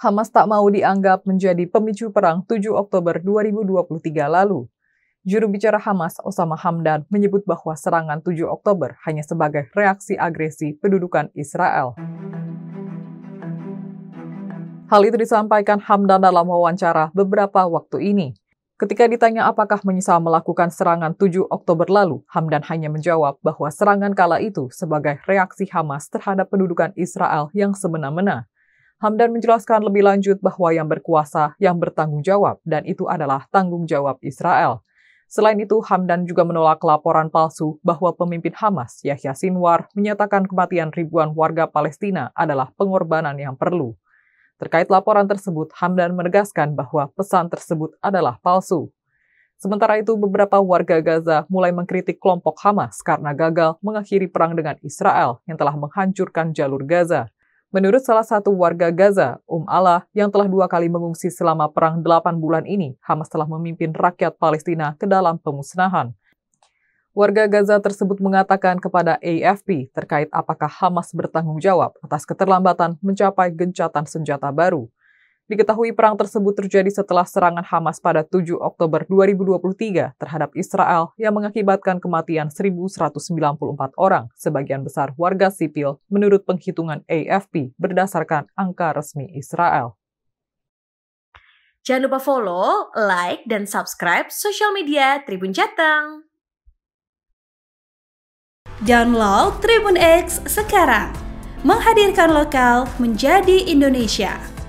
Hamas tak mau dianggap menjadi pemicu perang 7 Oktober 2023 lalu. Juru bicara Hamas, Osama Hamdan, menyebut bahwa serangan 7 Oktober hanya sebagai reaksi agresi pendudukan Israel. Hal itu disampaikan Hamdan dalam wawancara beberapa waktu ini. Ketika ditanya apakah menyesal melakukan serangan 7 Oktober lalu, Hamdan hanya menjawab bahwa serangan kala itu sebagai reaksi Hamas terhadap pendudukan Israel yang semena-mena. Hamdan menjelaskan lebih lanjut bahwa yang berkuasa yang bertanggung jawab dan itu adalah tanggung jawab Israel. Selain itu, Hamdan juga menolak laporan palsu bahwa pemimpin Hamas, Yahya Sinwar, menyatakan kematian ribuan warga Palestina adalah pengorbanan yang perlu. Terkait laporan tersebut, Hamdan menegaskan bahwa pesan tersebut adalah palsu. Sementara itu, beberapa warga Gaza mulai mengkritik kelompok Hamas karena gagal mengakhiri perang dengan Israel yang telah menghancurkan jalur Gaza. Menurut salah satu warga Gaza, Um Allah, yang telah dua kali mengungsi selama perang delapan bulan ini, Hamas telah memimpin rakyat Palestina ke dalam pemusnahan. Warga Gaza tersebut mengatakan kepada AFP terkait apakah Hamas bertanggung jawab atas keterlambatan mencapai gencatan senjata baru. Diketahui perang tersebut terjadi setelah serangan Hamas pada 7 Oktober 2023 terhadap Israel yang mengakibatkan kematian 1.194 orang, sebagian besar warga sipil, menurut penghitungan AFP berdasarkan angka resmi Israel. Jangan lupa follow, like, dan subscribe sosial media Tribun Jateng. Download Tribun X sekarang. Menghadirkan lokal menjadi Indonesia.